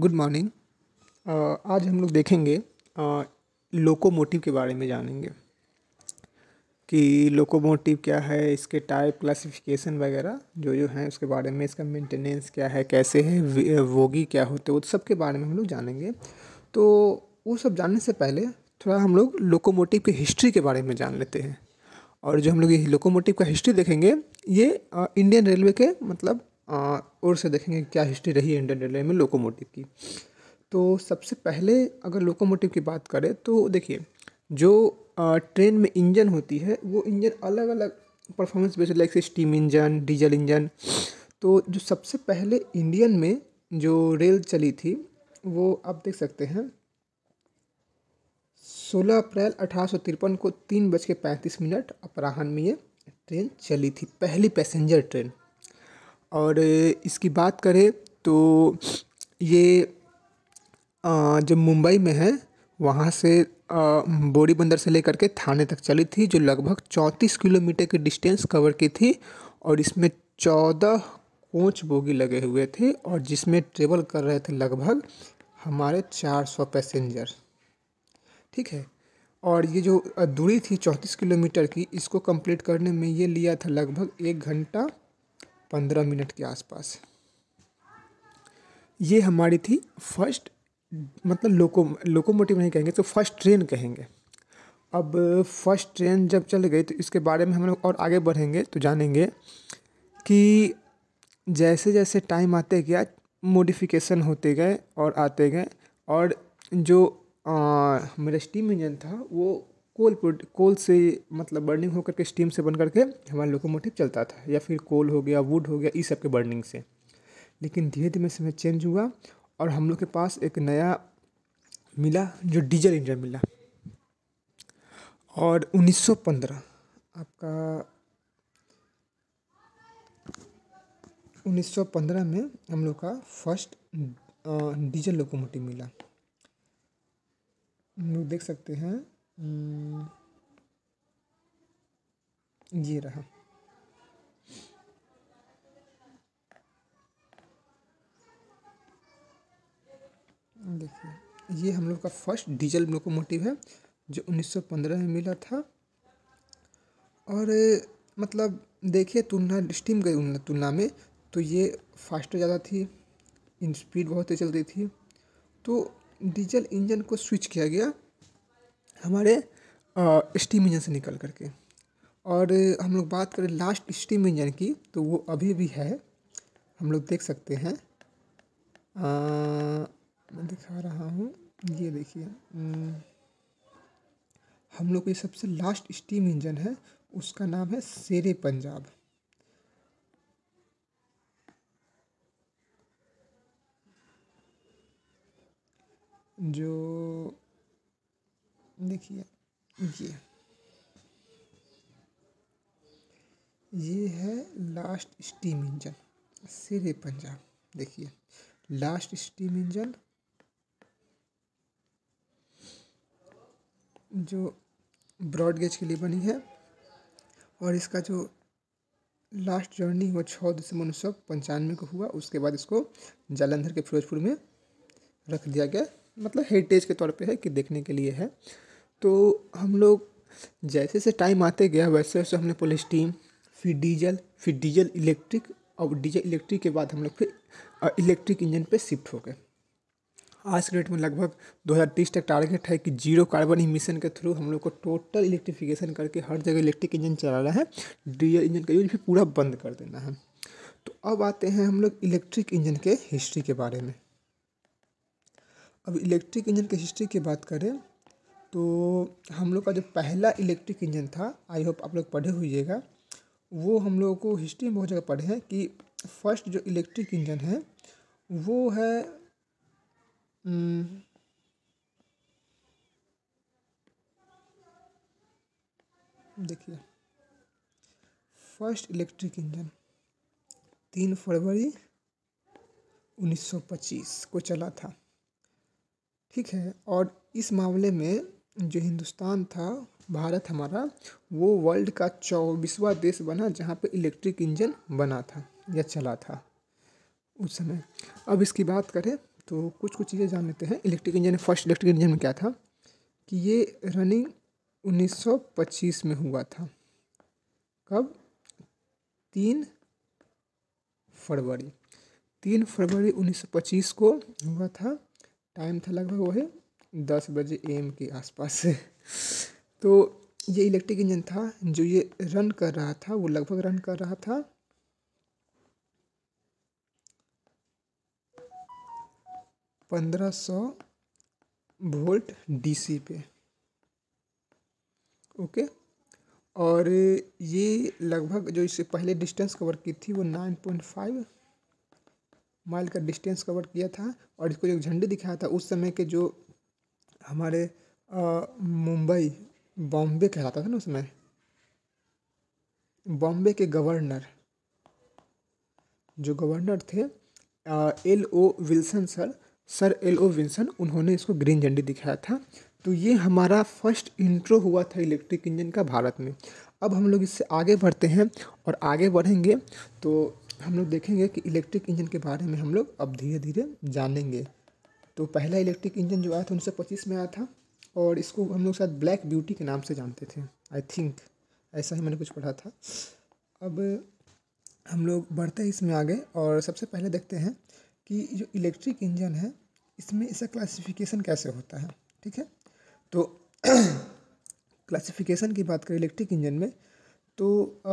Good morning uh, आज हम लोग देखेंगे लोकोमोटिव uh, के बारे में जानेंगे कि लोकोमोटिव क्या है इसके टाइप क्लासिफिकेशन वगैरह जो जो हैं उसके बारे में इसका मेंटेनेंस क्या है कैसे है uh, वोगी क्या होते वो सब के बारे में हम लोग जानेंगे तो वो सब जानने से पहले थोड़ा हम लोग लोकोमोटिव की हिस्ट्री के बारे में जान लेते हैं और जो हम लोग ये लोकोमोटिव का हिस्ट्री देखेंगे ये इंडियन रेलवे के मतलब और से देखेंगे क्या हिस्ट्री रही है इंडियन रेलवे में लोकोमोटिव की तो सबसे पहले अगर लोकोमोटिव की बात करें तो देखिए जो ट्रेन में इंजन होती है वो इंजन अलग अलग performance base like steam engine diesel engine तो जो सबसे पहले इंडियन में जो रेल चली थी वो आप देख सकते हैं 16 अप्रैल अठारह को तीन बज के पैंतीस मिनट अपराहन में ये ट्रेन चली थी पहली पैसेंजर ट्रेन और इसकी बात करें तो ये जब मुंबई में है वहाँ से बोरी बंदर से लेकर के थाने तक चली थी जो लगभग चौंतीस किलोमीटर की डिस्टेंस कवर की थी और इसमें चौदह कोच बोगी लगे हुए थे और जिसमें ट्रेवल कर रहे थे लगभग हमारे चार सौ पैसेंजर ठीक है और ये जो दूरी थी चौंतीस किलोमीटर की इसको कंप्लीट करने में ये लिया था लगभग एक घंटा पंद्रह मिनट के आसपास ये हमारी थी फर्स्ट मतलब लोको लोकोमोटिव नहीं कहेंगे तो फर्स्ट ट्रेन कहेंगे अब फर्स्ट ट्रेन जब चल गई तो इसके बारे में हम लोग और आगे बढ़ेंगे तो जानेंगे कि जैसे जैसे टाइम आते गया मोडिफिकेशन होते गए और आते गए और जो मेरा स्टीम इंजन था वो कोल कोल से मतलब बर्निंग होकर के स्टीम से बन करके हमारा लोकोमोटिव चलता था या फिर कोल हो गया वुड हो गया इस सब के बर्निंग से लेकिन धीरे धीरे समय चेंज हुआ और हम लोग के पास एक नया मिला जो डीजल इंजन मिला और 1915 आपका 1915 में हम लोग का फर्स्ट डीजल लोकोमोटिव मिला हम लोग देख सकते हैं हम्म। ये रहा देखिए ये हम लोग का फर्स्ट डीजल लोकोमोटिव है जो 1915 में मिला था और मतलब देखिए तुलना स्टीम गई तुलना में तो ये फास्टर ज़्यादा थी इन स्पीड बहुत तेज चलती थी तो डीजल इंजन को स्विच किया गया हमारे स्टीम इंजन से निकल करके और हम लोग बात करें लास्ट स्टीम इंजन की तो वो अभी भी है हम लोग देख सकते हैं आ, मैं दिखा रहा हूँ ये देखिए हम लोग की सबसे लास्ट स्टीम इंजन है उसका नाम है शेरे पंजाब जो देखिए ये ये है लास्ट स्टीम इंजन सिरे पंजाब देखिए लास्ट स्टीम इंजन जो ब्रॉडगेज के लिए बनी है और इसका जो लास्ट जर्नी वो छः दिसंबर उन्नीस सौ पंचानवे को हुआ उसके बाद इसको जालंधर के फिरोजपुर में रख दिया गया मतलब हेरिटेज के तौर पे है कि देखने के लिए है तो हम लोग जैसे जैसे टाइम आते गया वैसे वैसे हमने पुलिस टीम फिर डीजल फिर डीजल इलेक्ट्रिक और डीजल इलेक्ट्रिक के बाद हम लोग फिर इलेक्ट्रिक इंजन पे शिफ्ट हो गए आज के डेट में लगभग 2030 तक टारगेट है कि जीरो कार्बन इमिशन के थ्रू हम लोग को टोटल इलेक्ट्रिफिकेशन करके हर जगह इलेक्ट्रिक इंजन चलाना है डीजल इंजन का यूज भी पूरा बंद कर देना है तो अब आते हैं हम लोग इलेक्ट्रिक इंजन के हिस्ट्री के बारे में अब इलेक्ट्रिक इंजन के हिस्ट्री की बात करें तो हम लोग का जो पहला इलेक्ट्रिक इंजन था आई होप आप लोग पढ़े हुईगा वो हम लोगों को हिस्ट्री में बहुत जगह पढ़े हैं कि फर्स्ट जो इलेक्ट्रिक इंजन है वो है देखिए फर्स्ट इलेक्ट्रिक इंजन तीन फरवरी 1925 को चला था ठीक है और इस मामले में जो हिंदुस्तान था भारत हमारा वो वर्ल्ड का चौबीसवा देश बना जहाँ पे इलेक्ट्रिक इंजन बना था या चला था उस समय अब इसकी बात करें तो कुछ कुछ चीज़ें जान लेते हैं electric engine first electric engine में क्या था कि ये रनिंग 1925 में हुआ था कब तीन फरवरी तीन फरवरी 1925 को हुआ था टाइम था लगभग वही दस बजे एम के आसपास तो ये इलेक्ट्रिक इंजन था जो ये रन कर रहा था वो लगभग रन कर रहा था पंद्रह सौ वोल्ट डीसी पे ओके और ये लगभग जो इससे पहले डिस्टेंस कवर की थी वो नाइन पॉइंट फाइव माइल का डिस्टेंस कवर किया था और इसको जो झंडे दिखाया था उस समय के जो हमारे मुंबई बॉम्बे कहलाता था ना उसमें बॉम्बे के गवर्नर जो गवर्नर थे L O Wilson sir sir L O Wilson उन्होंने इसको ग्रीन झंडी दिखाया था तो ये हमारा फर्स्ट इंट्रो हुआ था इलेक्ट्रिक इंजन का भारत में अब हम लोग इससे आगे बढ़ते हैं और आगे बढ़ेंगे तो हम लोग देखेंगे कि इलेक्ट्रिक इंजन के बारे में हम लोग अब धीरे धीरे जानेंगे तो पहला इलेक्ट्रिक इंजन जो आया था उन्नीस में आया था और इसको हम लोग शायद ब्लैक ब्यूटी के नाम से जानते थे आई थिंक ऐसा ही मैंने कुछ पढ़ा था अब हम लोग बढ़ते इसमें आगे और सबसे पहले देखते हैं कि जो इलेक्ट्रिक इंजन है इसमें इसका क्लासिफिकेशन कैसे होता है ठीक है तो क्लासिफिकेशन की बात करें इलेक्ट्रिक इंजन में तो आ,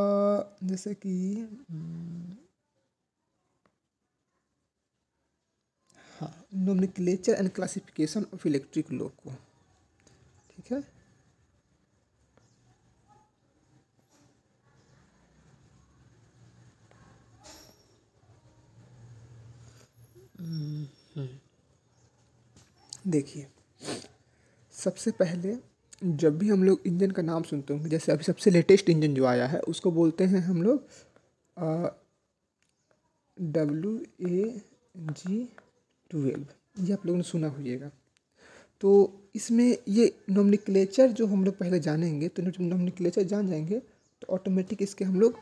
जैसे कि हम्म, हाँ nomenclature and classification of electric law को ठीक है देखिए सबसे पहले जब भी हम लोग इंजन का नाम सुनते होंगे जैसे अभी सबसे लेटेस्ट इंजन जो आया है उसको बोलते हैं हम लोग डब्ल्यू ए जी ट्वेल्व ये आप लोगों ने सुना होगा तो इसमें ये नोमिक्लेचर जो हम लोग पहले जानेंगे तो जब नोमिक्लेचर जान जाएंगे तो ऑटोमेटिक इसके हम लोग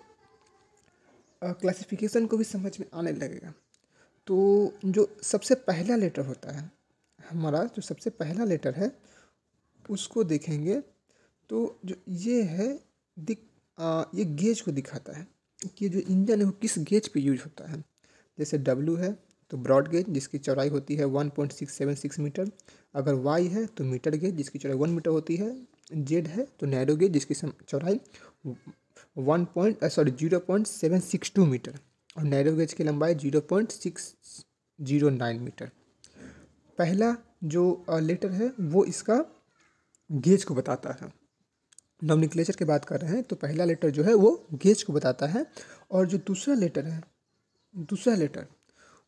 क्लासिफिकेशन को भी समझ में आने लगेगा तो जो सबसे पहला लेटर होता है हमारा जो सबसे पहला लेटर है उसको देखेंगे तो जो ये है दिख आ, ये गेज को दिखाता है कि जो इंजन है वो किस गेज पे यूज होता है जैसे डब्लू है तो ब्रॉड गेज जिसकी चौड़ाई होती है one point six seven six meter अगर वाई है तो मीटर गेज जिसकी चौड़ाई वन मीटर होती है जेड है तो नैरो गेज जिसकी चौड़ाई one point sorry zero point seven six two meter और नैरो गेज की लंबाई zero point six zero nine meter पहला जो लेटर है वो इसका गेज को बताता है नॉमिक्लेचर की बात कर रहे हैं तो पहला लेटर जो है वो गेज को बताता है और जो दूसरा लेटर है दूसरा लेटर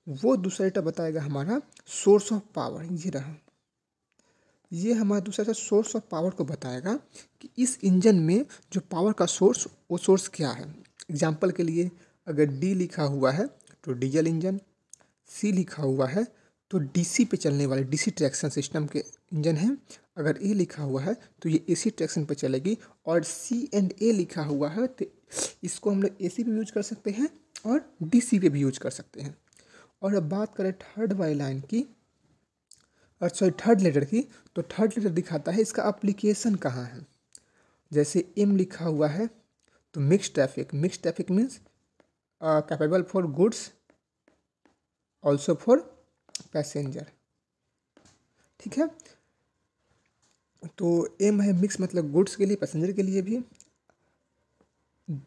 वो दूसरा डेटा बताएगा हमारा सोर्स ऑफ पावर ये रहा ये हमारा दूसरा डेटा सोर्स ऑफ पावर को बताएगा कि इस इंजन में जो पावर का सोर्स वो सोर्स क्या है एग्जाम्पल के लिए अगर डी लिखा हुआ है तो डीजल इंजन सी लिखा हुआ है तो डीसी पे चलने वाले डीसी ट्रैक्शन सिस्टम के इंजन हैं अगर ए लिखा हुआ है तो ये एसी ट्रैक्शन पर चलेगी और सी एंड ए लिखा हुआ है तो इसको हम लोग ए पे यूज कर सकते हैं और डीसी पे भी यूज कर सकते हैं और अब बात करें थर्ड वाली लाइन की सॉरी थर्ड लेटर की तो थर्ड लेटर दिखाता है इसका अप्लीकेशन कहाँ है जैसे एम लिखा हुआ है तो mix traffic mix traffic means capable for goods also for passenger ठीक है तो एम है मिक्स मतलब गुड्स के लिए पैसेंजर के लिए भी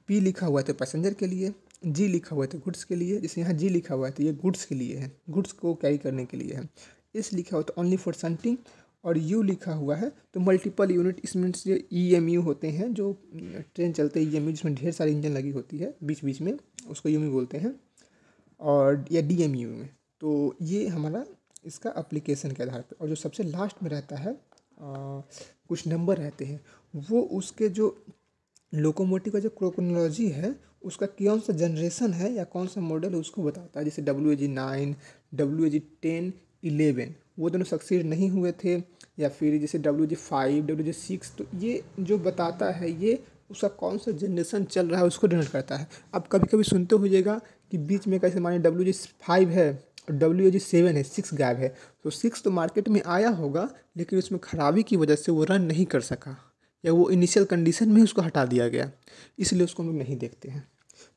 बी लिखा हुआ है तो पैसेंजर के लिए जी लिखा हुआ है तो गुड्स के लिए जैसे यहाँ जी लिखा हुआ है तो ये गुड्स के लिए है गुड्स को कैरी करने के लिए है इस लिखा हुआ तो ओनली फॉर सनटिंग और यू लिखा हुआ है तो मल्टीपल यूनिट इसमें जो ई एम यू होते हैं जो ट्रेन चलते हैं ई एम यू जिसमें ढेर सारी इंजन लगी होती है बीच बीच में उसको यू बोलते हैं और या डी एम यू में तो ये हमारा इसका अप्लीकेशन के आधार पर और जो सबसे लास्ट में रहता है आ, कुछ नंबर रहते हैं वो उसके जो लोकोमोटिव का जो क्रोकोनोलॉजी है उसका कौन सा जनरेशन है या कौन सा मॉडल उसको बताता है जैसे W A G nine W A G ten eleven वो दोनों सक्सेस नहीं हुए थे या फिर जैसे W G five W G six तो ये जो बताता है ये उसका कौन सा जनरेशन चल रहा है उसको डिनोट करता है अब कभी कभी सुनते हुएगा कि बीच में कैसे माने डब्ल्यू जी फाइव है और डब्ल्यू जी सेवन है सिक्स गैप है तो सिक्स तो मार्केट में आया होगा लेकिन उसमें खराबी की वजह से वो रन नहीं कर सका या वो इनिशियल कंडीशन में उसको हटा दिया गया इसलिए उसको हम लोग नहीं देखते हैं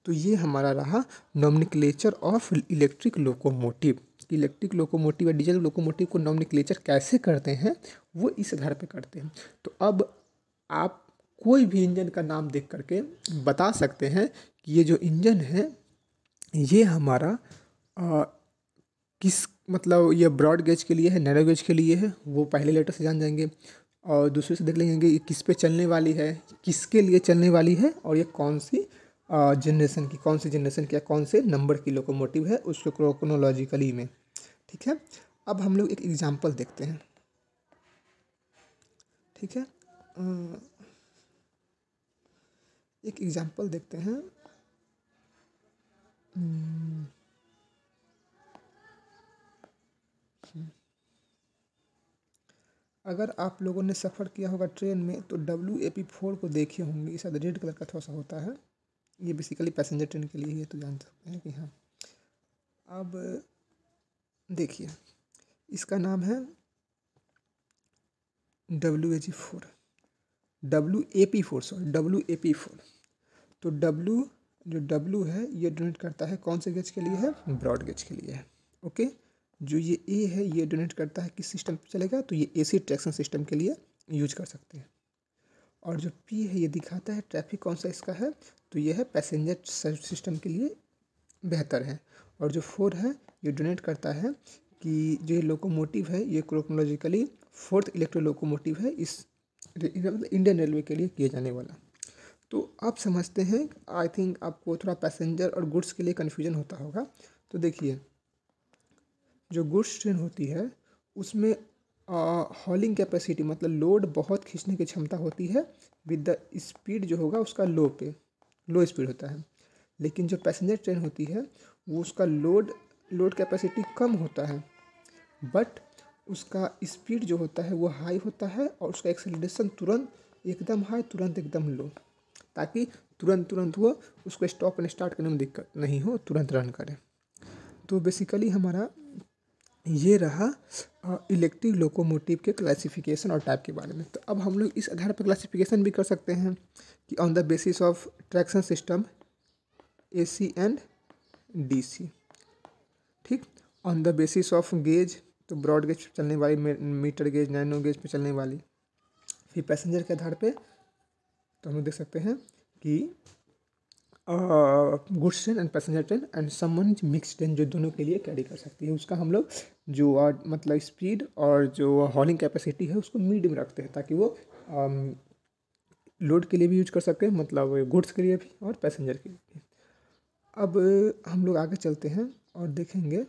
तो ये हमारा रहा nomenclature of electric locomotive electric locomotive या डीजल लोकोमोटिव को नॉमनिक्लेचर कैसे करते हैं वो इस आधार पर करते हैं तो अब आप कोई भी इंजन का नाम देख करके बता सकते हैं कि ये जो इंजन है ये हमारा आ, किस मतलब ये ब्रॉड गेज के लिए है नैरो गेज के लिए है वो पहले लेटर से जान जाएंगे और दूसरे से देख लेंगे कि किस पे चलने वाली है किसके लिए चलने वाली है और ये कौन सी जनरेशन की कौन सी जनरेशन की कौन से नंबर की लोकोमोटिव है उसको क्रोकोनोलॉजिकली में ठीक है अब हम लोग एक एग्जाम्पल देखते हैं ठीक है एक एग्जाम्पल देखते हैं हम्म। अगर आप लोगों ने सफ़र किया होगा ट्रेन में तो डब्ल्यू ए पी फोर को देखे होंगे ये शायद रेड कलर का थोड़ा सा होता है ये बेसिकली पैसेंजर ट्रेन के लिए ये तो जान सकते हैं कि हाँ अब देखिए इसका नाम है W A G four W A P four sorry W A P four तो डब्ल्यू जो डब्ल्यू है ये डोनेट करता है कौन से गेज के लिए है ब्रॉड गेज के लिए है ओके जो ये ए है ये डोनेट करता है किस सिस्टम पर चलेगा तो ये एसी ट्रैक्शन सिस्टम के लिए यूज कर सकते हैं और जो पी है ये दिखाता है ट्रैफिक कौन सा इसका है तो ये है पैसेंजर सिस्टम के लिए बेहतर है और जो फोर है ये डोनेट करता है कि जो ये लोकोमोटिव है ये क्रोक्नोलॉजिकली फोर्थ इलेक्ट्रो लोकोमोटिव है इस मतलब इंडियन रेलवे के लिए किया जाने वाला तो आप समझते हैं आई थिंक आपको थोड़ा पैसेंजर और गुड्स के लिए कन्फ्यूजन होता होगा तो देखिए जो गुड्स ट्रेन होती है उसमें हॉलिंग कैपेसिटी मतलब लोड बहुत खींचने की क्षमता होती है विद द स्पीड जो होगा उसका लो पे लो स्पीड होता है लेकिन जो पैसेंजर ट्रेन होती है वो उसका लोड लोड कैपेसिटी कम होता है बट उसका स्पीड जो होता है वो हाई होता है और उसका एक्सेलरेशन तुरंत एकदम हाई तुरंत एकदम लो ताकि तुरंत तुरंत वो उसको स्टॉप एंड स्टार्ट करने में दिक्कत नहीं हो तुरंत रन करें तो बेसिकली हमारा ये रहा इलेक्ट्रिक लोकोमोटिव के क्लासिफिकेशन और टाइप के बारे में तो अब हम लोग इस आधार पर क्लासिफिकेशन भी कर सकते हैं कि on the basis of traction system A C and D C ठीक on the basis of gauge तो ब्रॉड गेज पर चलने वाली मीटर गेज नैनो गेज पर चलने वाली फिर पैसेंजर के आधार पे तो हम लोग देख सकते हैं कि goods train and passenger train and समन मिक्स ट्रेन जो दोनों के लिए कैरी कर सकती है उसका हम लोग जो मतलब स्पीड और जो हॉलिंग कैपेसिटी है उसको मीडियम रखते हैं ताकि वो लोड के लिए भी यूज कर सकें मतलब गुड्स के लिए भी और पैसेंजर के लिए भी अब हम लोग आगे चलते हैं और देखेंगे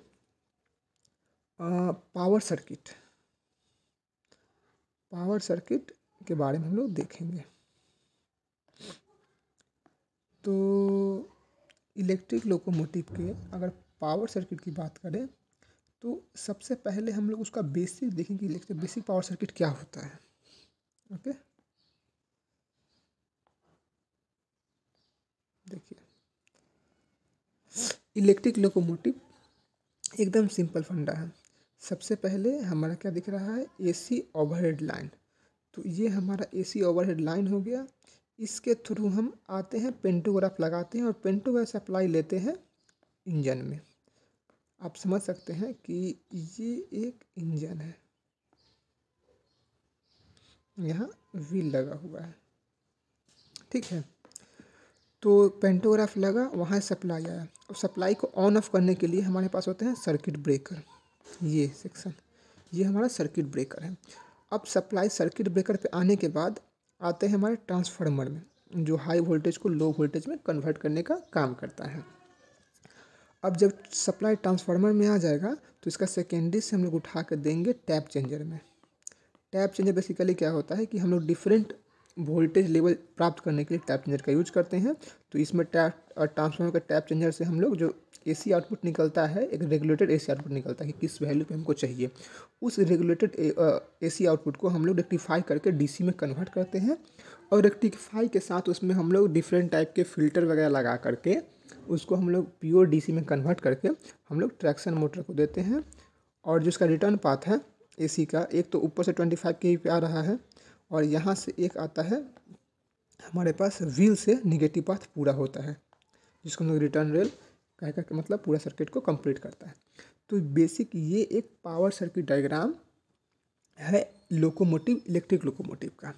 आ, पावर सर्किट पावर सर्किट के बारे में हम लोग देखेंगे तो इलेक्ट्रिक लोकोमोटिव के अगर पावर सर्किट की बात करें तो सबसे पहले हम लोग उसका बेसिक देखेंगे इलेक्ट्रिक बेसिक पावर सर्किट क्या होता है ओके देखिए इलेक्ट्रिक लोकोमोटिव एकदम सिंपल फंडा है सबसे पहले हमारा क्या दिख रहा है एसी ओवरहेड लाइन तो ये हमारा एसी ओवरहेड लाइन हो गया इसके थ्रू हम आते हैं पेंटोग्राफ लगाते हैं और पेंटोग्राफ सप्लाई लेते हैं इंजन में आप समझ सकते हैं कि ये एक इंजन है यहाँ व्हील लगा हुआ है ठीक है तो पेंटोग्राफ लगा वहाँ सप्लाई आया और सप्लाई को ऑन ऑफ करने के लिए हमारे पास होते हैं सर्किट ब्रेकर ये सेक्शन ये हमारा सर्किट ब्रेकर है अब सप्लाई सर्किट ब्रेकर पे आने के बाद आते हैं हमारे ट्रांसफार्मर में जो हाई वोल्टेज को लो वोल्टेज में कन्वर्ट करने का काम करता है अब जब सप्लाई ट्रांसफार्मर में आ जाएगा तो इसका सेकेंडरी से हम लोग उठा कर देंगे टैप चेंजर में टैप चेंजर बेसिकली क्या होता है कि हम लोग डिफरेंट वोल्टेज लेवल प्राप्त करने के लिए टैप चेंजर का यूज करते हैं तो इसमें टैप ट्रांसफार्मर का टैप चेंजर से हम लोग जो ए आउटपुट निकलता है एक रेगुलेटेड ए आउटपुट निकलता है कि किस वैल्यू पे हमको चाहिए उस रेगुलेटेड ए आउटपुट को हम लोग रेक्टिफाई करके डीसी में कन्वर्ट करते हैं और रेक्टिफाई के साथ उसमें हम लोग डिफरेंट टाइप के फिल्टर वगैरह लगा करके उसको हम लोग प्योर डीसी में कन्वर्ट करके हम लोग ट्रैक्शन मोटर को देते हैं और जो उसका रिटर्न पाथ है सी का एक तो ऊपर से ट्वेंटी फाइव के पे आ रहा है और यहाँ से एक आता है हमारे पास व्हील से निगेटिव पाथ पूरा होता है जिसको हम लोग रिटर्न रेल कह कर मतलब पूरा सर्किट को कंप्लीट करता है तो बेसिक ये एक पावर सर्किट डायग्राम है लोकोमोटिव इलेक्ट्रिक लोकोमोटिव का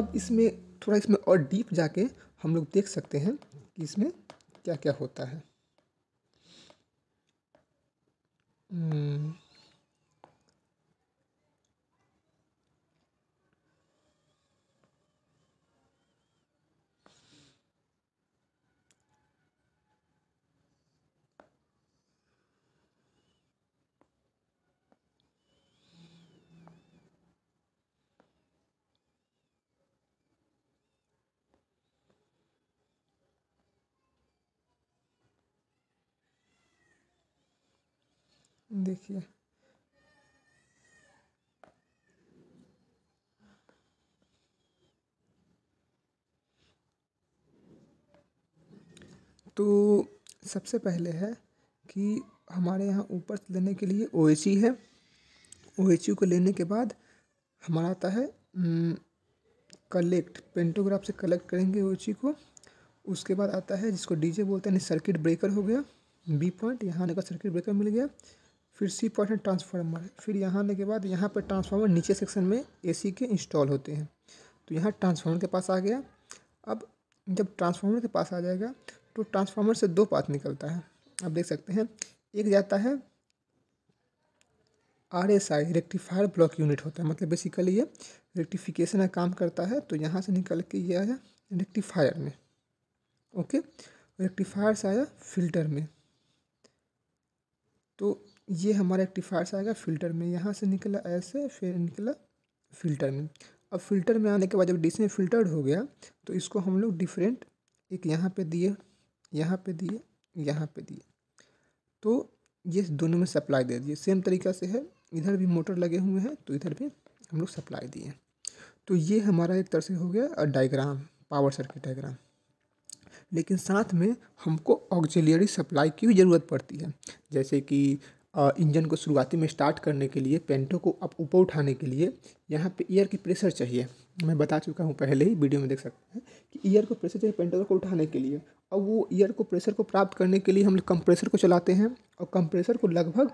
अब इसमें थोड़ा इसमें और डीप जाके हम लोग देख सकते हैं कि इसमें क्या क्या होता है hmm. देखिए तो सबसे पहले है कि हमारे यहाँ ऊपर से लेने के लिए ओ e है ओ e को लेने के बाद हमारा आता है कलेक्ट पेंटोग्राफ से कलेक्ट करेंगे ओ e को उसके बाद आता है जिसको डीजे बोलते हैं सर्किट ब्रेकर हो गया बी पॉइंट यहाँ आने का सर्किट ब्रेकर मिल गया फिर सी पॉइंट है ट्रांसफार्मर फिर यहाँ आने के बाद यहाँ पर ट्रांसफार्मर नीचे सेक्शन में एसी के इंस्टॉल होते हैं तो यहाँ ट्रांसफार्मर के पास आ गया अब जब ट्रांसफार्मर के पास आ जाएगा तो ट्रांसफार्मर से दो पाथ निकलता है आप देख सकते हैं एक जाता है R S I rectifier block unit होता है मतलब बेसिकली ये रेक्टिफिकेशन का काम करता है तो यहाँ से निकल के ये आया रेक्टिफायर में ओके रेक्टिफायर से आया फिल्टर में तो ये हमारा एक्टिफायर से आएगा फिल्टर में यहाँ से निकला ऐसे फिर निकला फिल्टर में अब फिल्टर में आने के बाद जब डिस में फिल्टर्ड हो गया तो इसको हम लोग डिफरेंट एक यहाँ पे दिए यहाँ पे दिए यहाँ पे दिए तो ये दोनों में सप्लाई दे दिए सेम तरीका से है इधर भी मोटर लगे हुए हैं तो इधर भी हम लोग सप्लाई दिए तो ये हमारा एक तरह से हो गया डायग्राम पावर सर्किट डायग्राम लेकिन साथ में हमको ऑक्जिलियरी सप्लाई की भी ज़रूरत पड़ती है जैसे कि इंजन को शुरुआती में स्टार्ट करने के लिए पेंटो को अब ऊपर उठाने के लिए यहाँ पे ईयर की प्रेशर चाहिए मैं बता चुका हूँ पहले ही वीडियो में देख सकते हैं कि ईयर को प्रेशर चाहिए पेंटो को उठाने के लिए और वो ईयर को प्रेशर को प्राप्त करने के लिए हम लोग कंप्रेसर को चलाते हैं और कंप्रेसर को लगभग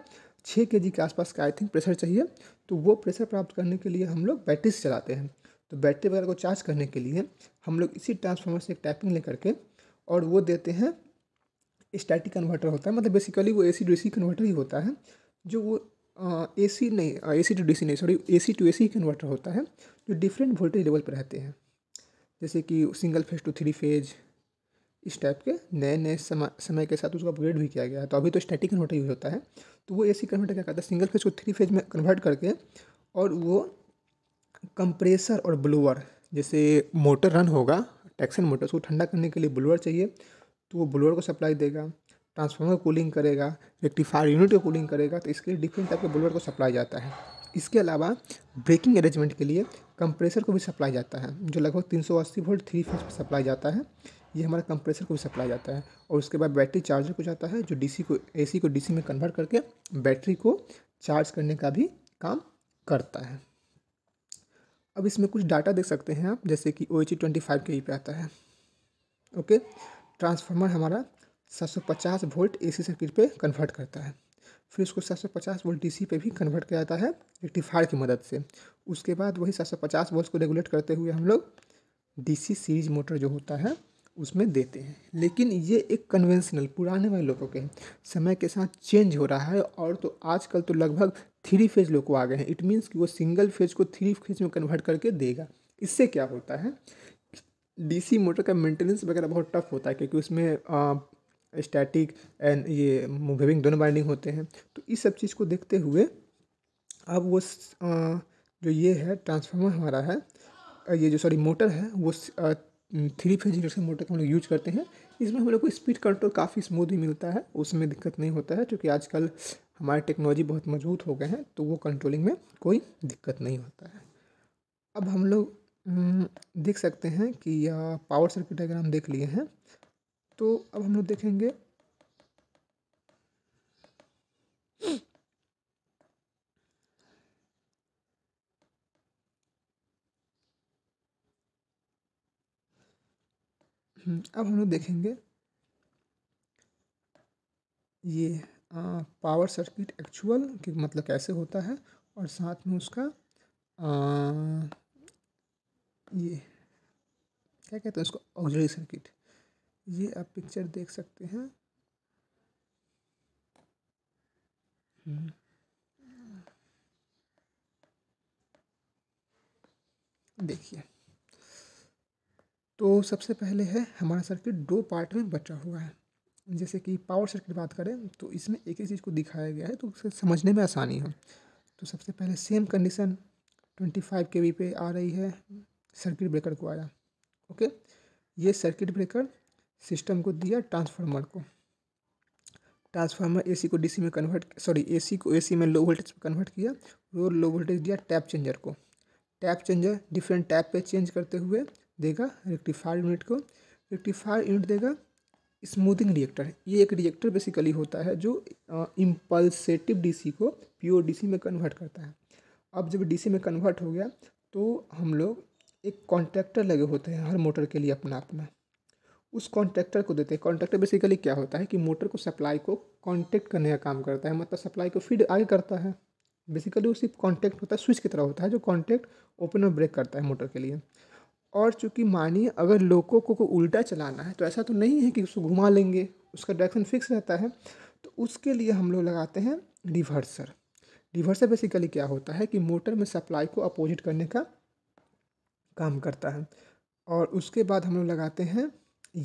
छः के के आसपास का आई थिंक प्रेशर चाहिए तो वो प्रेशर प्राप्त करने के लिए हम लोग बैटरी से चलाते हैं तो बैटरी वगैरह को चार्ज करने के लिए हम लोग इसी ट्रांसफार्मर से एक टाइपिंग ले करके और वो देते हैं स्टैटिक कन्वर्टर होता है मतलब बेसिकली वो A C to D C converter ही होता है जो वो ए सी नहीं ए सी टू डी सी नहीं sorry A C to A C converter होता है जो डिफरेंट वोल्टेज लेवल पर रहते हैं जैसे कि single phase to three phase इस टाइप के नए नए समय के साथ उसको अपग्रेड भी किया गया है तो अभी तो स्टैटिक कन्वर्टर यूज होता है तो वो ए सी कन्वर्टर क्या करता है सिंगल फेज को थ्री फेज में कन्वर्ट करके और वो कंप्रेसर और ब्लोअर जैसे मोटर रन होगा टैक्सन मोटर उसको ठंडा करने के लिए ब्लोअर चाहिए तो वो ब्लोअर को सप्लाई देगा ट्रांसफार्मर को कूलिंग करेगा रेक्टिफायर यूनिट को कूलिंग करेगा तो इसके लिए डिफरेंट टाइप के ब्लोअर को सप्लाई जाता है इसके अलावा ब्रेकिंग अरेंजमेंट के लिए कंप्रेसर को भी सप्लाई जाता है जो लगभग तीन सौ अस्सी वोल्ट थ्री फेज पर सप्लाई जाता है ये हमारा कंप्रेसर को भी सप्लाई जाता है और उसके बाद बैटरी चार्जर को जाता है जो डीसी को एसी को डीसी में कन्वर्ट करके बैटरी को चार्ज करने का भी काम करता है अब इसमें कुछ डाटा देख सकते हैं आप जैसे कि ओ एच ट्वेंटी फाइव के ई पे आता है ओके ट्रांसफार्मर हमारा 750 वोल्ट एसी सर्किट पे कन्वर्ट करता है फिर उसको 750 वोल्ट डीसी पे भी कन्वर्ट किया जाता है रेक्टिफायर की मदद से उसके बाद वही 750 वोल्ट को रेगुलेट करते हुए हम लोग डीसी सीरीज मोटर जो होता है उसमें देते हैं लेकिन ये एक कन्वेंशनल पुराने वाले लोगों के समय के साथ चेंज हो रहा है और तो आजकल तो लगभग थ्री फेज लोग आ गए हैं इट मीन्स कि वो सिंगल फेज को थ्री फेज में कन्वर्ट करके देगा इससे क्या होता है डीसी मोटर का मेंटेनेंस वगैरह बहुत टफ होता है क्योंकि उसमें स्टैटिक एंड ये मूविंग दोनों बाइंडिंग होते हैं तो इस सब चीज़ को देखते हुए अब वो आ, जो ये है ट्रांसफार्मर हमारा है ये जो सॉरी मोटर है वो आ, थ्री फेज इंडक्शन मोटर का हम लोग यूज करते हैं इसमें हम लोग को स्पीड कंट्रोल काफ़ी स्मूथ ही मिलता है उसमें दिक्कत नहीं होता है क्योंकि आजकल हमारी टेक्नोलॉजी बहुत मजबूत हो गए हैं तो वो कंट्रोलिंग में कोई दिक्कत नहीं होता है अब हम लोग हम्म, देख सकते हैं कि यह पावर सर्किट डायग्राम देख लिए हैं तो अब हम लोग देखेंगे हम्म, अब हम लोग देखेंगे ये आ, पावर सर्किट एक्चुअल कि मतलब कैसे होता है और साथ में उसका आ, ये क्या कहते हैं उसको ऑक्जरी सर्किट ये आप पिक्चर देख सकते हैं देखिए तो सबसे पहले है हमारा सर्किट दो पार्ट में बचा हुआ है जैसे कि पावर सर्किट बात करें तो इसमें एक ही चीज़ को दिखाया गया है तो उसे समझने में आसानी हो तो सबसे पहले same condition twenty five K V पे आ रही है सर्किट ब्रेकर को आया ओके ये सर्किट ब्रेकर सिस्टम को दिया ट्रांसफार्मर को ट्रांसफार्मर एसी को डीसी में कन्वर्ट सॉरी एसी को एसी में लो वोल्टेज में कन्वर्ट किया वो लो वोल्टेज दिया टैप चेंजर को टैप चेंजर डिफरेंट टैप पे चेंज करते हुए देगा रेक्टिफायर यूनिट को रेक्टिफायर यूनिट देगा स्मूथिंग रिएक्टर ये एक रिएक्टर बेसिकली होता है जो इम्पल्सेटिव डीसी को प्योर डीसी में कन्वर्ट करता है अब जब डीसी में कन्वर्ट हो गया तो हम लोग एक कॉन्ट्रैक्टर लगे होते हैं हर मोटर के लिए अपना अपना उस कॉन्ट्रैक्टर को देते हैं कॉन्ट्रैक्टर बेसिकली क्या होता है कि मोटर को सप्लाई को कॉन्टेक्ट करने का काम करता है मतलब सप्लाई को फीड आगे करता है बेसिकली वो सिर्फ कॉन्टैक्ट होता है स्विच की तरह होता है जो कॉन्टैक्ट ओपन और ब्रेक करता है मोटर के लिए और चूंकि मानिए अगर लोको को, को उल्टा चलाना है तो ऐसा तो नहीं है कि उसको घुमा लेंगे उसका डायरेक्शन फिक्स रहता है तो उसके लिए हम लोग लगाते हैं रिवर्सर रिवर्सर बेसिकली क्या होता है कि मोटर में सप्लाई को अपोजिट करने का काम करता है और उसके बाद हम लोग लगाते हैं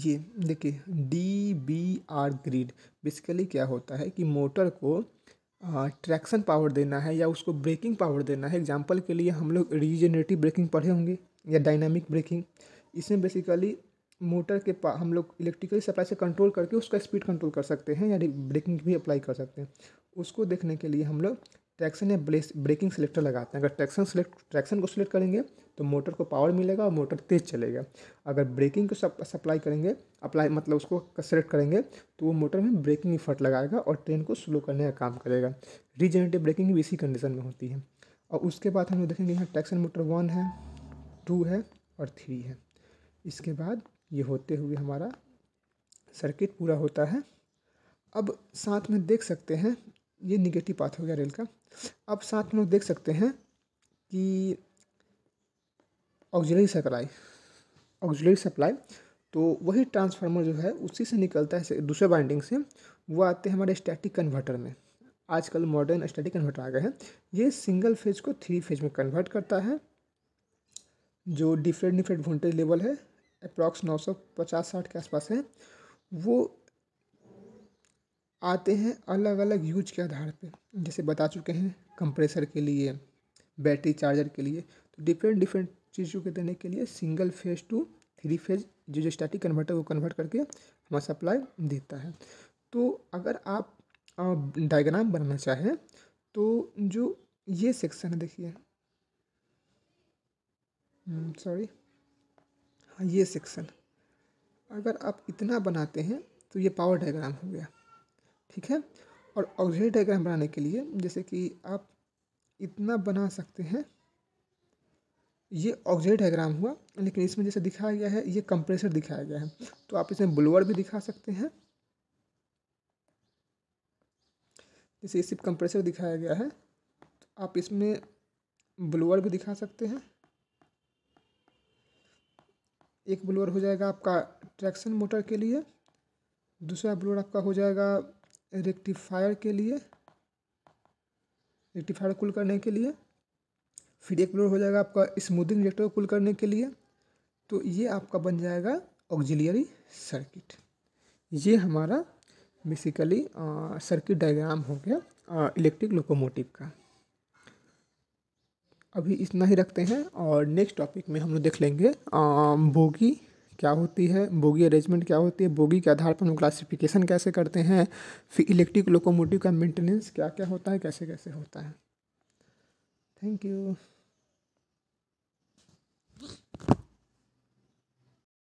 ये देखिए D B R grid basically क्या होता है कि मोटर को ट्रैक्शन पावर देना है या उसको ब्रेकिंग पावर देना है एग्जाम्पल के लिए हम लोग रीजनरेटिव ब्रेकिंग पढ़े होंगे या डायनामिक ब्रेकिंग इसमें बेसिकली मोटर के पा हम लोग इलेक्ट्रिकल सप्लाई से कंट्रोल करके उसका स्पीड कंट्रोल कर सकते हैं या ब्रेकिंग भी अप्लाई कर सकते हैं उसको देखने के लिए हम लोग ट्रैक्शन या ब्रेकिंग सिलेक्टर लगाते हैं अगर ट्रैक्शन सिलेक्ट ट्रैक्शन को सिलेक्ट करेंगे तो मोटर को पावर मिलेगा और मोटर तेज़ चलेगा अगर ब्रेकिंग को सप, सप्लाई करेंगे अप्लाई मतलब उसको कसरेट करेंगे तो वो मोटर में ब्रेकिंग इफर्ट लगाएगा और ट्रेन को स्लो करने का काम करेगा रीजनरेटिव ब्रेकिंग भी इसी कंडीशन में होती है और उसके बाद हम लोग देखेंगे यहाँ टैक्सन मोटर वन है टू है और थ्री है इसके बाद ये होते हुए हमारा सर्किट पूरा होता है अब साथ में देख सकते हैं ये निगेटिव पाथ हो गया रेल का अब साथ में लोग देख सकते हैं कि ऑक्जिलरी सप्लाई ऑक्जिलरी सप्लाई तो वही ट्रांसफार्मर जो है उसी से निकलता है दूसरे बाइंडिंग से वो आते हैं हमारे स्टैटिक कन्वर्टर में आजकल मॉडर्न स्टैटिक कन्वर्टर आ गए हैं ये सिंगल फेज को थ्री फेज में कन्वर्ट करता है जो डिफरेंट डिफरेंट वोल्टेज लेवल है अप्रॉक्स नौ सौ पचास साठ के आसपास है वो आते हैं अलग अलग यूज के आधार पे जैसे बता चुके हैं कंप्रेसर के लिए बैटरी चार्जर के लिए तो डिफरेंट डिफरेंट चीज़ों के देने के लिए single phase to three phase जो जो स्टैटिक कन्वर्टर को कन्वर्ट करके हमारा सप्लाई देता है तो अगर आप डायग्राम बनाना चाहें तो जो ये सेक्शन है देखिए सॉरी हम्म, हाँ ये सेक्शन अगर आप इतना बनाते हैं तो ये पावर डायग्राम हो गया ठीक है और ऑक्सीजन डायग्राम बनाने के लिए जैसे कि आप इतना बना सकते हैं ये ऑक्सीडेट डायग्राम हुआ लेकिन इसमें जैसे दिखाया गया है ये कंप्रेसर दिखाया गया है तो आप इसमें ब्लोअर भी दिखा सकते हैं जैसे सिर्फ कंप्रेसर दिखाया गया है तो आप इसमें ब्लोअर भी दिखा सकते हैं एक ब्लोअर हो जाएगा आपका ट्रैक्शन मोटर के लिए दूसरा ब्लोअर आपका हो जाएगा रेक्टिफायर के लिए रेक्टिफायर कुल करने के लिए फिर एक प्लेयर हो जाएगा आपका स्मूदिंग रिएक्टर को कुल करने के लिए तो ये आपका बन जाएगा ऑक्जिलियरी सर्किट ये हमारा बेसिकली सर्किट डायग्राम हो गया इलेक्ट्रिक लोकोमोटिव का अभी इतना ही रखते हैं और नेक्स्ट टॉपिक में हम लोग देख लेंगे आ, बोगी क्या होती है बोगी अरेंजमेंट क्या होती है बोगी के आधार पर हम क्लासिफिकेशन कैसे करते हैं फिर इलेक्ट्रिक लोकोमोटिव का मेंटेनेंस क्या क्या होता है कैसे कैसे होता है थैंक यू